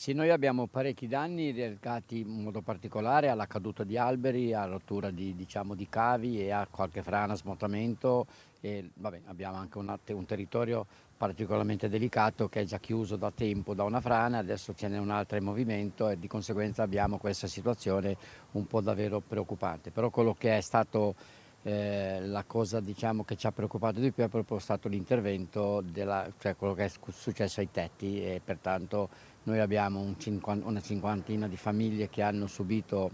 Sì, noi abbiamo parecchi danni legati in modo particolare alla caduta di alberi, a rottura di, diciamo, di cavi e a qualche frana, smottamento. E, vabbè, abbiamo anche un, un, territorio particolarmente delicato che è già chiuso da tempo da una frana, adesso ce n'è un'altra in movimento e di conseguenza abbiamo questa situazione un po' davvero preoccupante. Però quello che è stato eh, la cosa diciamo, che ci ha preoccupato di più è proprio stato l'intervento, cioè quello che è successo ai tetti e pertanto noi abbiamo un cinquant una cinquantina di famiglie che hanno subito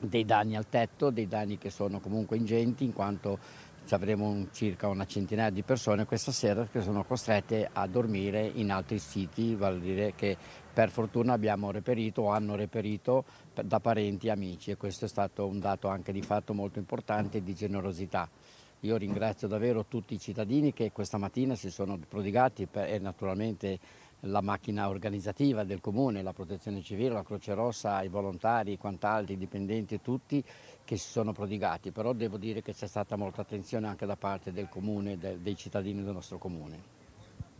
dei danni al tetto, dei danni che sono comunque ingenti in quanto ci avremo un, circa una centinaia di persone questa sera che sono costrette a dormire in altri siti, vale a dire che per fortuna abbiamo reperito o hanno reperito da parenti e amici e questo è stato un dato anche di fatto molto importante di generosità. Io ringrazio davvero tutti i cittadini che questa mattina si sono prodigati per, e naturalmente la macchina organizzativa del comune, la protezione civile, la Croce Rossa, i volontari, quant'altri, i dipendenti, tutti che si sono prodigati, però devo dire che c'è stata molta attenzione anche da parte del comune, de, dei cittadini del nostro comune.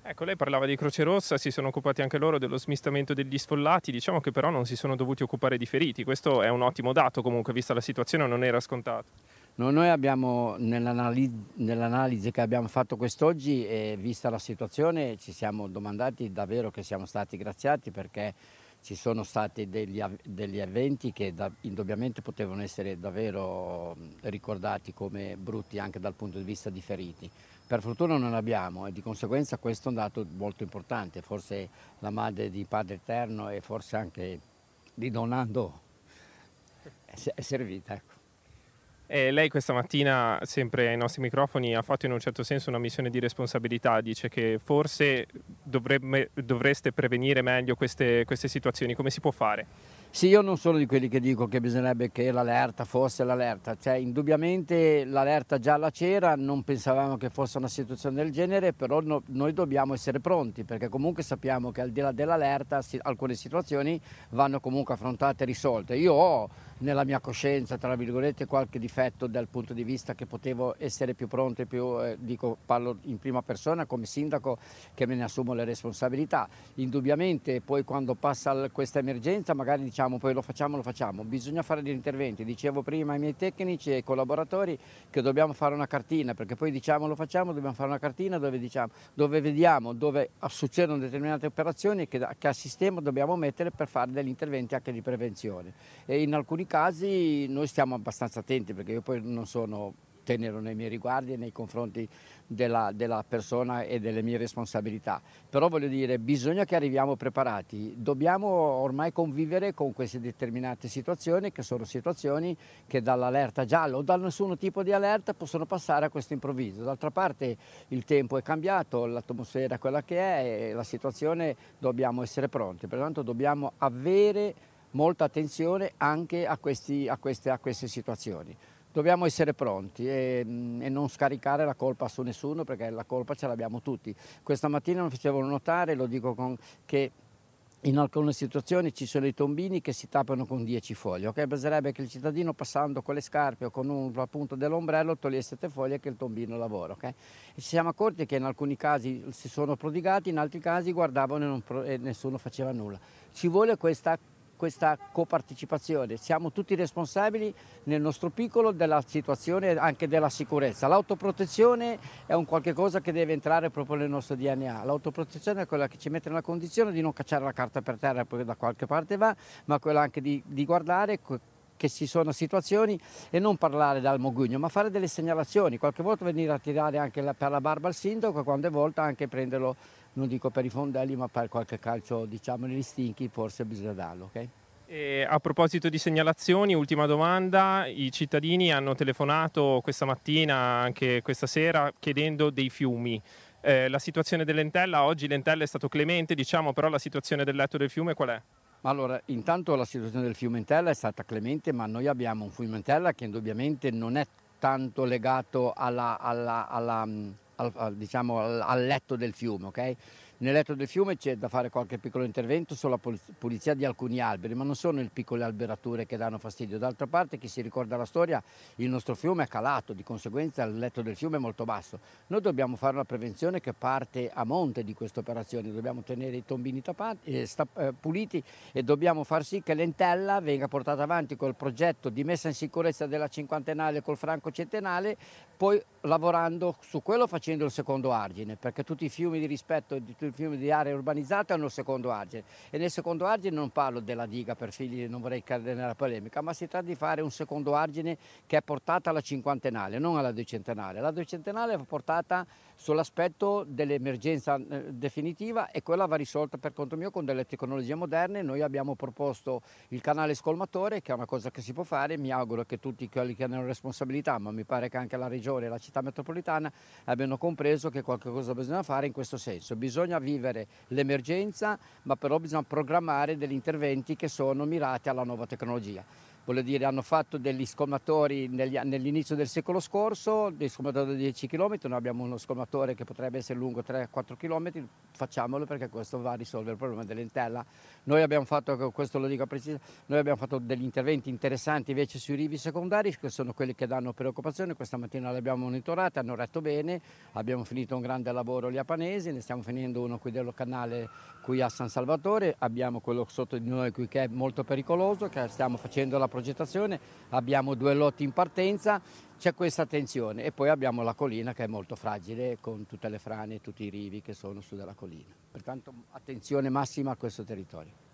Ecco, lei parlava di Croce Rossa, si sono occupati anche loro dello smistamento degli sfollati, diciamo che però non si sono dovuti occupare di feriti, questo è un ottimo dato comunque, vista la situazione non era scontato. No, noi abbiamo, nell'analisi, che abbiamo fatto quest'oggi, eh, vista la situazione, ci siamo domandati davvero che siamo stati graziati perché ci sono stati degli, degli eventi che da, indubbiamente potevano essere davvero ricordati come brutti anche dal punto di vista di feriti. Per fortuna non abbiamo e di conseguenza questo è un dato molto importante, forse la madre di Padre Eterno e forse anche di Donando è servita. Ecco. Eh, lei questa mattina, sempre ai nostri microfoni, ha fatto in un certo senso una missione di responsabilità, dice che forse dovrebbe, dovreste prevenire meglio queste, queste situazioni, come si può fare? Sì, io non sono di quelli che dico che bisognerebbe che l'allerta fosse l'allerta, cioè indubbiamente l'allerta gialla c'era, non pensavamo che fosse una situazione del genere, però no, noi dobbiamo essere pronti perché comunque sappiamo che al di là dell'allerta si, alcune situazioni vanno comunque affrontate e risolte. Io ho nella mia coscienza, tra virgolette, qualche difetto dal punto di vista che potevo essere più pronto e più, eh, dico, parlo in prima persona come sindaco che me ne assumo le responsabilità. Indubbiamente poi quando passa questa emergenza magari diciamo diciamo poi lo facciamo, lo facciamo. Bisogna fare degli interventi. Dicevo prima ai miei tecnici e ai collaboratori che dobbiamo fare una cartina, perché poi diciamo lo facciamo, dobbiamo fare una cartina dove, diciamo, dove vediamo dove succedono determinate operazioni che, che a sistema dobbiamo mettere per fare degli interventi anche di prevenzione. E in alcuni casi noi stiamo abbastanza attenti perché io poi non sono tenero nei miei riguardi e nei confronti della, della, persona e delle mie responsabilità. Però voglio dire, bisogna che arriviamo preparati, dobbiamo ormai convivere con queste determinate situazioni che sono situazioni che dall'allerta gialla o da nessun tipo di allerta possono passare a questo improvviso. D'altra parte il tempo è cambiato, l'atmosfera è quella che è e la situazione dobbiamo essere pronti, pertanto dobbiamo avere molta attenzione anche a, questi, a, queste, a queste situazioni dobbiamo essere pronti e, mm, e, non scaricare la colpa su nessuno perché la colpa ce l'abbiamo tutti. Questa mattina mi facevano notare, lo dico con, che in alcune situazioni ci sono i tombini che si tappano con 10 foglie, ok? Basterebbe che il cittadino passando con le scarpe o con un appunto dell'ombrello togliesse 7 foglie e che il tombino lavora, ok? E ci siamo accorti che in alcuni casi si sono prodigati, in altri casi guardavano e, non, e nessuno faceva nulla. Ci vuole questa questa copartecipazione. Siamo tutti responsabili nel nostro piccolo della situazione e anche della sicurezza. L'autoprotezione è un qualche che deve entrare proprio nel nostro DNA. L'autoprotezione è quella che ci mette nella condizione di non cacciare la carta per terra e poi da qualche parte va, ma quella anche di, di guardare che ci sono situazioni e non parlare dal mogugno, ma fare delle segnalazioni, qualche volta venire a tirare anche la, per la barba al sindaco, quante volta anche prenderlo, non dico per i fondelli, ma per qualche calcio, diciamo, negli stinchi, forse bisogna darlo. Okay? E a proposito di segnalazioni, ultima domanda, i cittadini hanno telefonato questa mattina, anche questa sera, chiedendo dei fiumi. Eh, la situazione dell'Entella, oggi l'Entella è stato clemente, diciamo, però la situazione del letto del fiume qual è? Allora, intanto la situazione del Fiumentella è stata clemente, ma noi abbiamo un Fiumentella che indubbiamente non è tanto legato alla, alla, alla, mm, al, diciamo, al, letto del fiume, okay? Nel letto del fiume c'è da fare qualche piccolo intervento sulla pulizia di alcuni alberi, ma non sono le piccole alberature che danno fastidio. D'altra parte, chi si ricorda la storia, il nostro fiume è calato, di conseguenza il letto del fiume è molto basso. Noi dobbiamo fare una prevenzione che parte a monte di questa operazione, dobbiamo tenere i tombini tapati, eh, sta, eh, puliti e dobbiamo far sì che l'entella venga portata avanti col progetto di messa in sicurezza della cinquantenale col franco centenale, poi lavorando su quello facendo il secondo argine, perché tutti i fiumi di rispetto di tutti il fiume di aree urbanizzate hanno un secondo argine e nel secondo argine non parlo della diga per figli, non vorrei cadere nella polemica, ma si tratta di fare un secondo argine che è portata alla cinquantenale, non alla decentenale. La decentenale è portata sull'aspetto dell'emergenza eh, definitiva e quella va risolta per conto mio con delle tecnologie moderne. Noi abbiamo proposto il canale scolmatore che è una cosa che si può fare, mi auguro che tutti quelli che hanno responsabilità, ma mi pare che anche la regione e la città metropolitana abbiano compreso che qualcosa bisogna fare in questo senso. Bisogna bisogna vivere l'emergenza, ma però bisogna programmare degli interventi che sono mirati alla nuova tecnologia voglio dire, hanno fatto degli scolmatori nell'inizio del secolo scorso, dei scomatori da 10 km, noi abbiamo uno scomatore che potrebbe essere lungo 3-4 km, facciamolo perché questo va a risolvere il problema dell'entella. Noi abbiamo fatto, questo lo dico a precisa, noi abbiamo fatto degli interventi interessanti invece sui rivi secondari, che sono quelli che danno preoccupazione, questa mattina li abbiamo monitorati, hanno retto bene, abbiamo finito un grande lavoro gli apanesi, ne stiamo finendo uno qui dello canale qui a San Salvatore, abbiamo quello sotto di noi qui che è molto pericoloso, che stiamo facendo la protezione progettazione, abbiamo due lotti in partenza, c'è questa tensione e poi abbiamo la collina che è molto fragile con tutte le frane e tutti i rivi che sono su della collina. Pertanto attenzione massima a questo territorio.